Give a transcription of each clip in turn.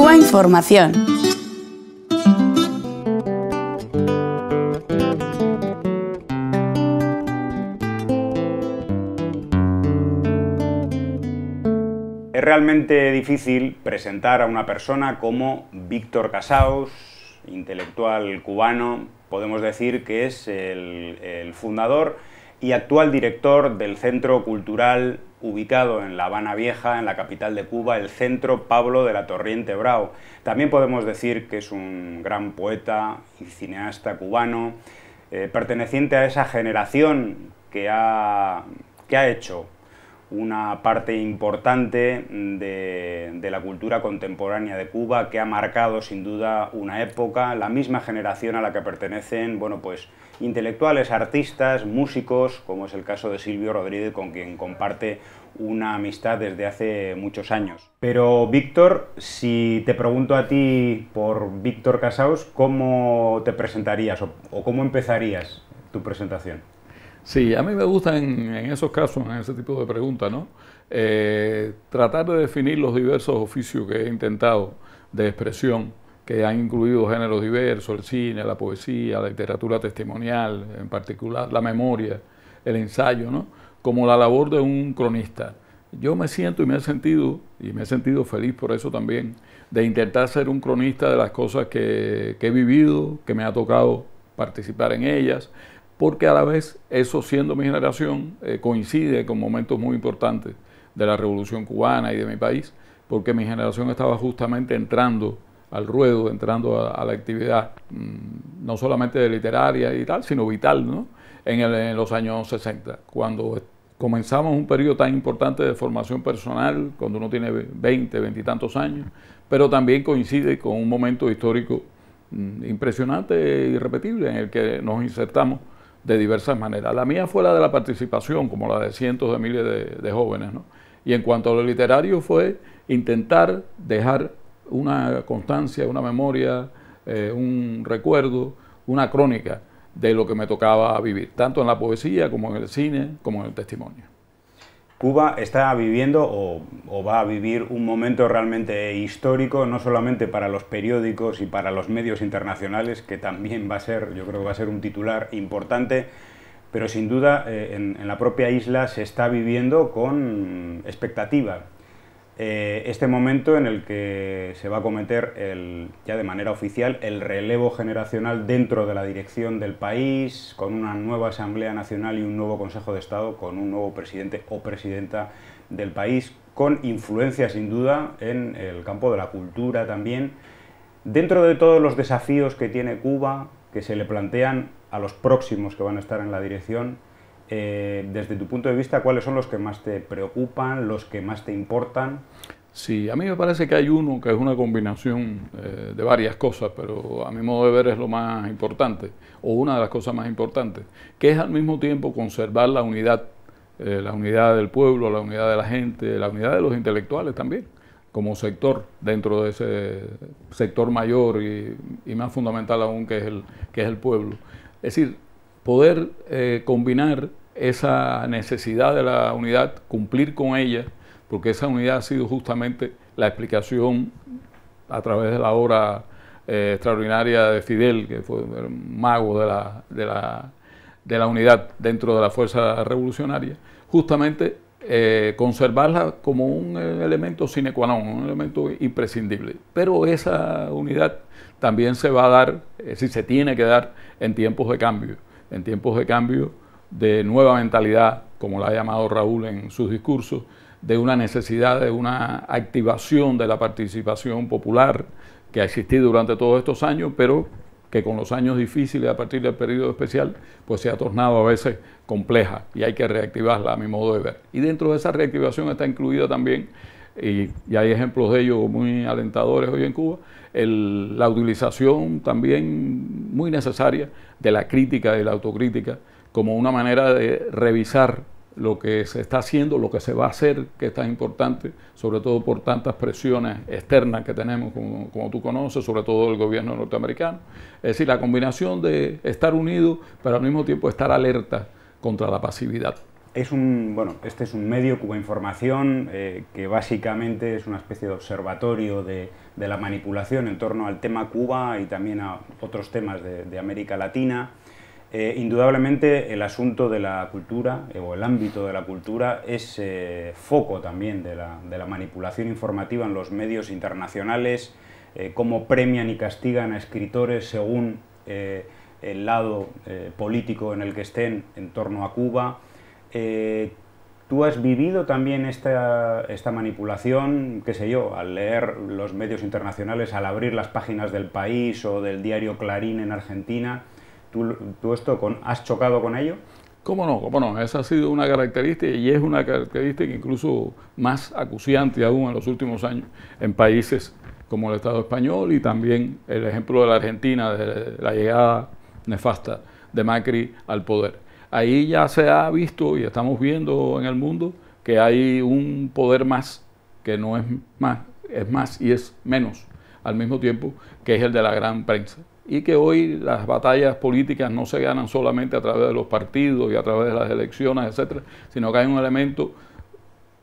Información. Es realmente difícil presentar a una persona como Víctor Casaos, intelectual cubano, podemos decir que es el, el fundador y actual director del Centro Cultural ubicado en La Habana Vieja, en la capital de Cuba, el centro Pablo de la Torriente Brau. También podemos decir que es un gran poeta y cineasta cubano, eh, perteneciente a esa generación que que ha hecho una parte importante mm, de, la cultura contemporánea de Cuba que ha marcado sin duda una época, la misma generación a la que pertenecen bueno, pues, intelectuales, artistas, músicos, como es el caso de Silvio Rodríguez con quien comparte una amistad desde hace muchos años. Pero Víctor, si te pregunto a ti por Víctor Casaus, ¿cómo te presentarías o cómo empezarías tu presentación? Sí, a mí me gustan en esos casos, en ese tipo de preguntas, ¿no? Eh, tratar de definir los diversos oficios que he intentado de expresión, que han incluido géneros diversos, el cine, la poesía, la literatura testimonial, en particular la memoria, el ensayo, ¿no? Como la labor de un cronista. Yo me siento y me he sentido, y me he sentido feliz por eso también, de intentar ser un cronista de las cosas que, que he vivido, que me ha tocado participar en ellas, porque a la vez eso siendo mi generación eh, coincide con momentos muy importantes de la revolución cubana y de mi país, porque mi generación estaba justamente entrando al ruedo, entrando a, la actividad mm, no solamente literaria y tal, sino vital, ¿no? En, en los años 60, cuando comenzamos un periodo tan importante de formación personal, cuando uno tiene 20, 20 y tantos años, pero también coincide con un momento histórico mm, impresionante e irrepetible en el que nos insertamos de diversas maneras. La mía fue la de la participación, como la de cientos de miles de, jóvenes. ¿no? Y en cuanto a lo literario fue intentar dejar una constancia, una memoria, eh, un recuerdo, una crónica de lo que me tocaba vivir, tanto en la poesía como en el cine, como en el testimonio. Cuba está viviendo o, va a vivir un momento realmente histórico, no solamente para los periódicos y para los medios internacionales, que también va a ser, yo creo que va a ser un titular importante, pero sin duda eh, en, en la propia isla se está viviendo con expectativa, eh, este momento en el que se va a cometer el, ya de manera oficial el relevo generacional dentro de la dirección del país, con una nueva Asamblea Nacional y un nuevo Consejo de Estado, con un nuevo presidente o presidenta del país, con influencia sin duda en el campo de la cultura también. Dentro de todos los desafíos que tiene Cuba, que se le plantean a los próximos que van a estar en la dirección, eh, desde tu punto de vista, ¿cuáles son los que más te preocupan, los que más te importan? Sí, a mí me parece que hay uno que es una combinación eh, de varias cosas, pero a mi modo de ver es lo más importante, o una de las cosas más importantes, que es al mismo tiempo conservar la unidad, eh, la unidad del pueblo, la unidad de la gente, la unidad de los intelectuales también, como sector dentro de ese sector mayor y, más fundamental aún que es el, que es el pueblo. Es decir, poder combinar esa necesidad de la unidad, cumplir con ella, porque esa unidad ha sido justamente la explicación a través de la obra eh, extraordinaria de Fidel, que fue el mago de la, de la, unidad dentro de la fuerza revolucionaria, justamente eh, conservarla como un eh, elemento sine qua non, un elemento imprescindible. Pero esa unidad también se va a dar, si se tiene que dar, en tiempos de cambio. En tiempos de cambio de nueva mentalidad, como la ha llamado Raúl en sus discursos, de una necesidad de una activación de la participación popular que ha existido durante todos estos años, pero que con los años difíciles a partir del periodo especial, pues se ha tornado a veces compleja y hay que reactivarla a mi modo de ver. Y dentro de esa reactivación está incluida también, y, hay ejemplos de ello muy alentadores hoy en Cuba, la utilización también muy necesaria de la crítica, y la autocrítica, como una manera de revisar lo que se está haciendo, lo que se va a hacer, que es tan importante, sobre todo por tantas presiones externas que tenemos, como, tú conoces, sobre todo el gobierno norteamericano. Es decir, la combinación de estar unidos, pero al mismo tiempo estar alerta contra la pasividad. Es un, bueno, este es un medio Cuba información eh, que básicamente es una especie de observatorio de, la manipulación en torno al tema Cuba y también a otros temas de, de América Latina. Eh, indudablemente el asunto de la cultura eh, o el ámbito de la cultura es eh, foco también de la, manipulación informativa en los medios internacionales, cómo premian y castigan a escritores según el lado político en el que estén en torno a Cuba. ¿Tú has vivido también esta, esta manipulación, qué sé yo, al leer los medios internacionales, al abrir las páginas del país o del diario Clarín en Argentina? ¿Tú, esto con, has chocado con ello? ¿Cómo no? ¿Cómo Esa ha sido una característica y es una característica incluso más acuciante aún en los últimos años en países como el Estado español y también el ejemplo de la Argentina, de la llegada nefasta de Macri al poder. Ahí ya se ha visto y estamos viendo en el mundo que hay un poder más, que no es más, es más y es menos al mismo tiempo, que es el de la gran prensa y que hoy las batallas políticas no se ganan solamente a través de los partidos y a través de las elecciones, etcétera, sino que hay un elemento,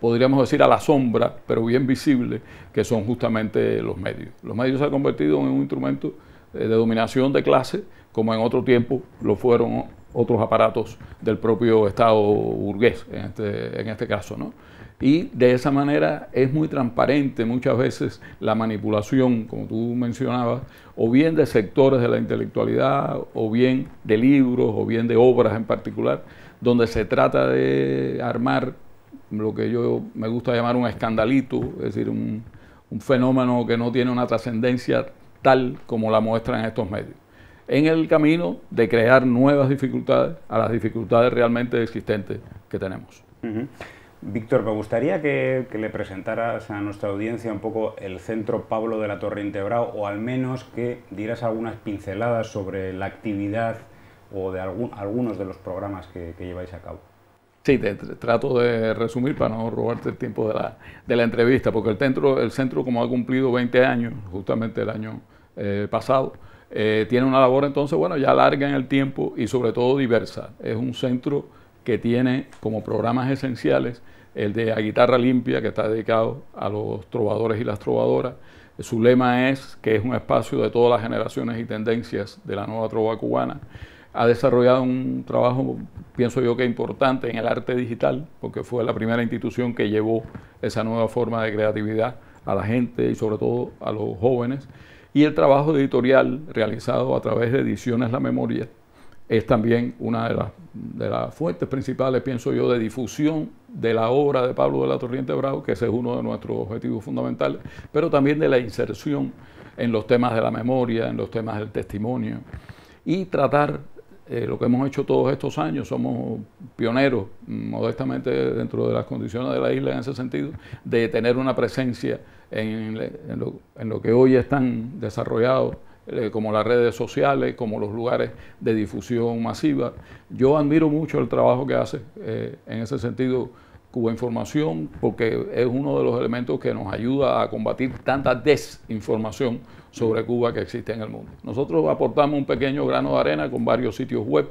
podríamos decir, a la sombra, pero bien visible, que son justamente los medios. Los medios se han convertido en un instrumento eh, de dominación de clase, como en otro tiempo lo fueron otros aparatos del propio Estado burgués, en este, este caso. Y de esa manera es muy transparente muchas veces la manipulación, como tú mencionabas, o bien de sectores de la intelectualidad, o bien de libros, o bien de obras en particular, donde se trata de armar lo que yo me gusta llamar un escandalito, es decir, un, un fenómeno que no tiene una trascendencia tal como la muestran estos medios en el camino de crear nuevas dificultades a las dificultades realmente existentes que tenemos. Víctor, me gustaría que, le presentaras a nuestra audiencia un poco el Centro Pablo de la Torre Integrado o al menos que dieras algunas pinceladas sobre la actividad o de algunos de los programas que, lleváis a cabo. Sí, trato de resumir para no robarte el tiempo de la, entrevista, porque el centro, el centro como ha cumplido 20 años, justamente el año eh, pasado, eh, tiene una labor entonces, bueno, ya larga en el tiempo y sobre todo diversa. Es un centro que tiene como programas esenciales el de la guitarra limpia, que está dedicado a los trovadores y las trovadoras. Su lema es que es un espacio de todas las generaciones y tendencias de la nueva trova cubana. Ha desarrollado un trabajo, pienso yo que importante, en el arte digital, porque fue la primera institución que llevó esa nueva forma de creatividad a la gente y sobre todo a los jóvenes. Y el trabajo editorial realizado a través de Ediciones La Memoria es también una de las, de las fuentes principales, pienso yo, de difusión de la obra de Pablo de la Torriente Bravo, que ese es uno de nuestros objetivos fundamentales, pero también de la inserción en los temas de la memoria, en los temas del testimonio, y tratar eh, lo que hemos hecho todos estos años, somos pioneros, modestamente dentro de las condiciones de la isla en ese sentido, de tener una presencia en, lo, que hoy están desarrollados eh, como las redes sociales, como los lugares de difusión masiva. Yo admiro mucho el trabajo que hace eh, en ese sentido Cuba Información, porque es uno de los elementos que nos ayuda a combatir tanta desinformación sobre Cuba que existe en el mundo. Nosotros aportamos un pequeño grano de arena con varios sitios web,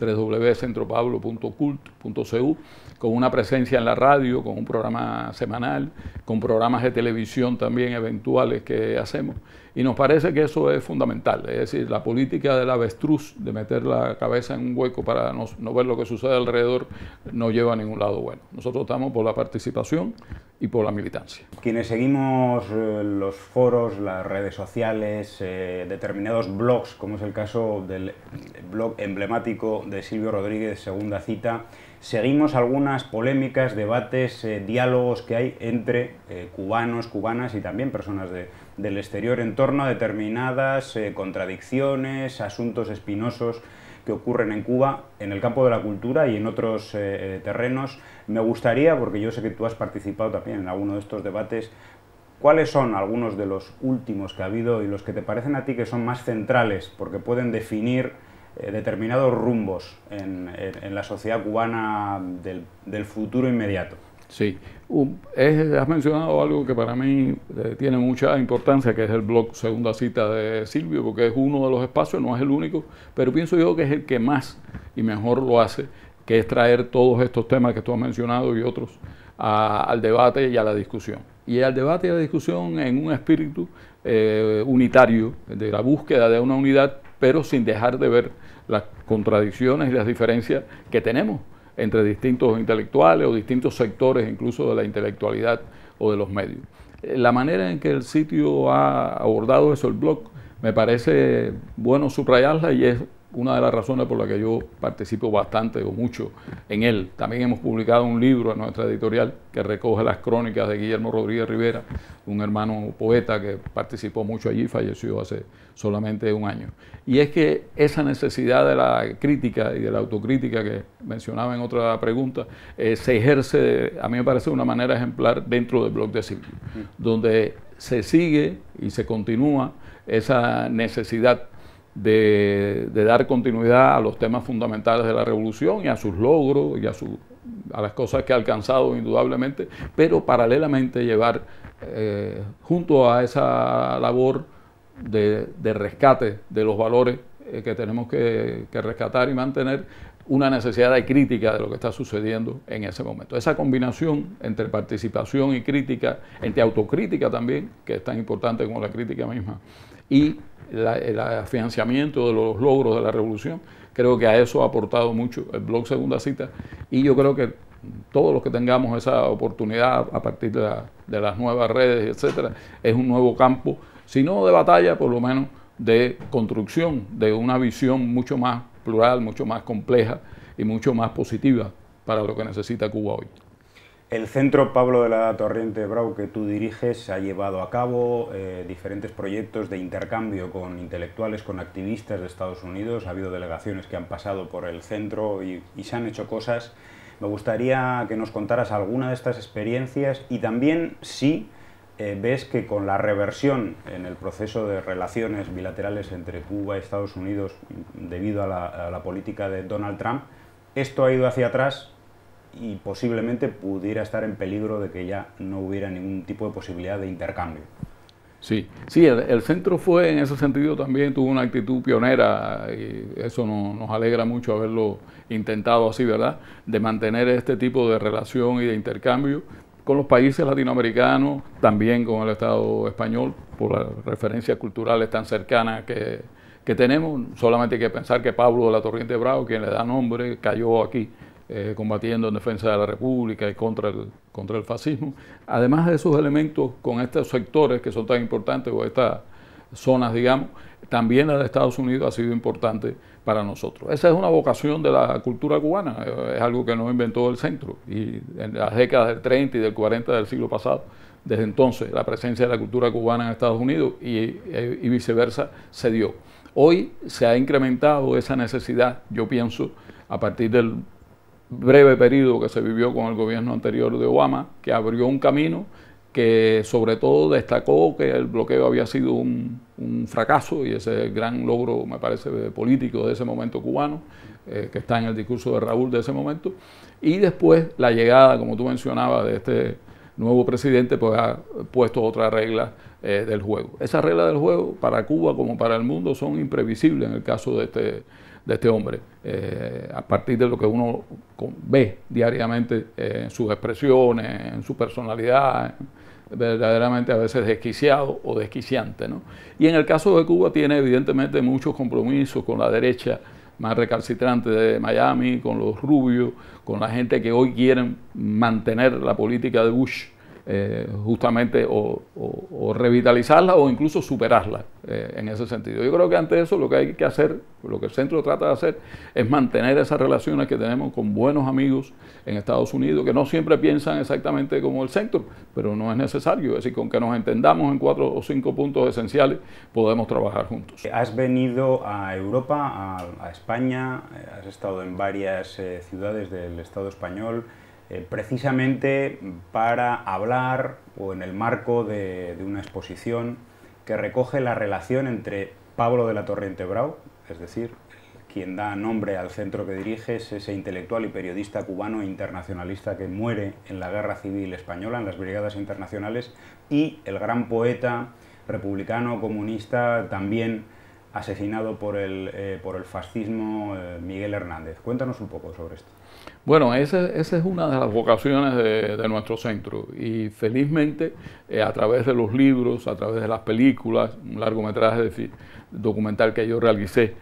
www.centropablo.cult.cu, con una presencia en la radio, con un programa semanal, con programas de televisión también eventuales que hacemos. Y nos parece que eso es fundamental, es decir, la política del avestruz, de meter la cabeza en un hueco para no, ver lo que sucede alrededor, no lleva a ningún lado bueno. Nosotros estamos por la participación y por la militancia. Quienes seguimos eh, los foros, las redes sociales, eh, determinados blogs, como es el caso del blog emblemático de Silvio Rodríguez, Segunda Cita, seguimos algunas polémicas, debates, eh, diálogos que hay entre eh, cubanos, cubanas y también personas del exterior en torno a determinadas eh, contradicciones, asuntos espinosos que ocurren en Cuba en el campo de la cultura y en otros terrenos. Me gustaría, porque yo sé que tú has participado también en alguno de estos debates, ¿Cuáles son algunos de los últimos que ha habido y los que te parecen a ti que son más centrales porque pueden definir eh, determinados rumbos en, la sociedad cubana del, futuro inmediato. Sí, uh, has mencionado algo que para mí eh, tiene mucha importancia, que es el blog Segunda Cita de Silvio, porque es uno de los espacios, no es el único, pero pienso yo que es el que más y mejor lo hace, que es traer todos estos temas que tú has mencionado y otros al debate y a la discusión. Y al debate y a la discusión en un espíritu eh, unitario, de la búsqueda de una unidad pero sin dejar de ver las contradicciones y las diferencias que tenemos entre distintos intelectuales o distintos sectores incluso de la intelectualidad o de los medios. Eh, la manera en que el sitio ha abordado eso, el blog, me parece bueno subrayarla y es una de las razones por las que yo participo bastante o mucho en él. También hemos publicado un libro en nuestra editorial que recoge las crónicas de Guillermo Rodríguez Rivera, un hermano poeta que participó mucho allí, falleció hace solamente un año. Y es que esa necesidad de la crítica y de la autocrítica que mencionaba en otra pregunta, eh, se ejerce, a mí me parece, de una manera ejemplar dentro del blog de Silvio, mm. donde se sigue y se continúa esa necesidad de, dar continuidad a los temas fundamentales de la revolución y a sus logros y a, a las cosas que ha alcanzado indudablemente, pero paralelamente llevar eh, junto a esa labor de, rescate de los valores eh, que tenemos que, que, rescatar y mantener, una necesidad de crítica de lo que está sucediendo en ese momento. Esa combinación entre participación y crítica, entre autocrítica también, que es tan importante como la crítica misma, y el financiamiento de los logros de la revolución, creo que a eso ha aportado mucho el blog Segunda Cita y yo creo que todos los que tengamos esa oportunidad a partir de, de las nuevas redes, etcétera, es un nuevo campo, si no de batalla, por lo menos de construcción de una visión mucho más plural, mucho más compleja y mucho más positiva para lo que necesita Cuba hoy. El Centro Pablo de la Torriente Brau que tú diriges ha llevado a cabo eh, diferentes proyectos de intercambio con intelectuales, con activistas de Estados Unidos. Ha habido delegaciones que han pasado por el centro y, se han hecho cosas. Me gustaría que nos contaras alguna de estas experiencias y también si... Sí, eh, ves que con la reversión en el proceso de relaciones bilaterales entre Cuba y Estados Unidos mm, debido a la, política de Donald Trump, esto ha ido hacia atrás y posiblemente pudiera estar en peligro de que ya no hubiera ningún tipo de posibilidad de intercambio. Sí, sí, el, centro fue en ese sentido también tuvo una actitud pionera y eso nos alegra mucho haberlo intentado así, ¿verdad? De mantener este tipo de relación y de intercambio con los países latinoamericanos, también con el Estado español, por las referencias culturales tan cercanas que, tenemos. Solamente hay que pensar que Pablo de la Torriente Bravo, quien le da nombre, cayó aquí eh, combatiendo en defensa de la República y contra el, contra el fascismo. Además de esos elementos, con estos sectores que son tan importantes o estas zonas, digamos, también la de Estados Unidos ha sido importante para nosotros. Esa es una vocación de la cultura cubana, eh, es algo que no inventó el centro. Y en las décadas del 30 y del 40 del siglo pasado, desde entonces, la presencia de la cultura cubana en Estados Unidos y, eh, y viceversa se dio. Hoy se ha incrementado esa necesidad, yo pienso, a partir del breve periodo que se vivió con el gobierno anterior de Obama, que abrió un camino que sobre todo destacó que el bloqueo había sido un, fracaso y ese gran logro, me parece, político de ese momento cubano, eh, que está en el discurso de Raúl de ese momento. Y después la llegada, como tú mencionabas, de este nuevo presidente, pues ha puesto otra regla eh, del juego. Esas reglas del juego para Cuba como para el mundo son imprevisibles en el caso de este, de este hombre, eh, a partir de lo que uno ve diariamente en sus expresiones, en su personalidad verdaderamente a veces desquiciado o desquiciante. ¿no? Y en el caso de Cuba tiene evidentemente muchos compromisos con la derecha más recalcitrante de Miami, con los rubios, con la gente que hoy quieren mantener la política de Bush eh, justamente o, revitalizarla o incluso superarla eh, en ese sentido. Yo creo que ante eso lo que hay que hacer, lo que el centro trata de hacer, es mantener esas relaciones que tenemos con buenos amigos en Estados Unidos, que no siempre piensan exactamente como el centro, pero no es necesario. Es decir, con que nos entendamos en cuatro o cinco puntos esenciales, podemos trabajar juntos. Has venido a Europa, a, España, eh, has estado en varias ciudades del Estado español. Eh, precisamente para hablar o en el marco de, una exposición que recoge la relación entre Pablo de la Torrente Brau, es decir, quien da nombre al centro que dirige ese intelectual y periodista cubano e internacionalista que muere en la Guerra Civil Española, en las Brigadas Internacionales, y el gran poeta republicano, comunista, también asesinado por el, eh, por el fascismo eh, Miguel Hernández. Cuéntanos un poco sobre esto. Bueno, esa, es una de las vocaciones de, nuestro centro y felizmente eh, a través de los libros, a través de las películas, un largometraje documental que yo realicé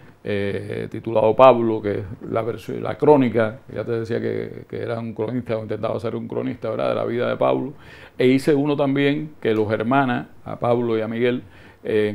titulado Pablo, que es la, la crónica, ya te decía que, era un cronista o intentaba ser un cronista ¿verdad? de la vida de Pablo, e hice uno también que los hermanas, a Pablo y a Miguel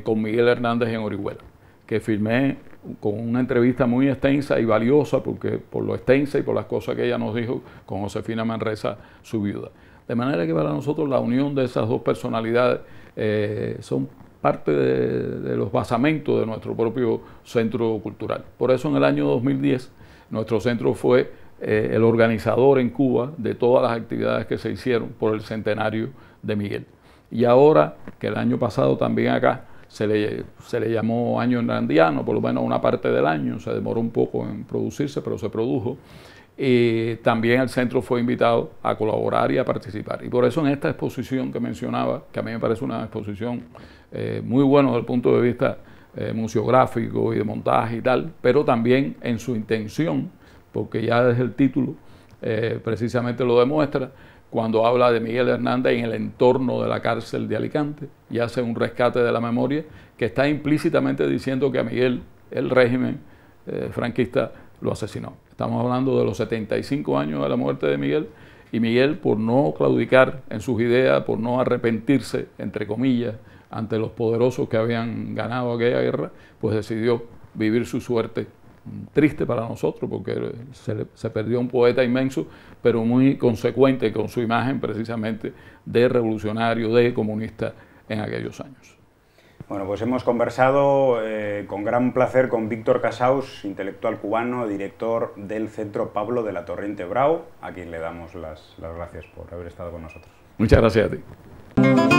con Miguel Hernández en Orihuela que firmé con una entrevista muy extensa y valiosa, porque por lo extensa y por las cosas que ella nos dijo con Josefina Manresa, su viuda. De manera que para nosotros la unión de esas dos personalidades eh, son parte de, los basamentos de nuestro propio centro cultural. Por eso en el año 2010 nuestro centro fue eh, el organizador en Cuba de todas las actividades que se hicieron por el centenario de Miguel. Y ahora que el año pasado también acá se le, se le llamó año hernandiano, por lo menos una parte del año, se demoró un poco en producirse, pero se produjo. ...y también el centro fue invitado a colaborar y a participar. Y por eso en esta exposición que mencionaba, que a mí me parece una exposición eh, muy buena desde el punto de vista eh, museográfico y de montaje y tal, pero también en su intención, porque ya desde el título eh, precisamente lo demuestra, cuando habla de Miguel Hernández en el entorno de la cárcel de Alicante y hace un rescate de la memoria que está implícitamente diciendo que a Miguel el régimen eh, franquista lo asesinó. Estamos hablando de los 75 años de la muerte de Miguel y Miguel por no claudicar en sus ideas, por no arrepentirse, entre comillas, ante los poderosos que habían ganado aquella guerra, pues decidió vivir su suerte triste para nosotros porque se, perdió un poeta inmenso, pero muy consecuente con su imagen precisamente de revolucionario, de comunista en aquellos años. Bueno, pues hemos conversado eh, con gran placer con Víctor Casaus, intelectual cubano, director del Centro Pablo de la Torrente Brau, a quien le damos las, las gracias por haber estado con nosotros. Muchas gracias a ti.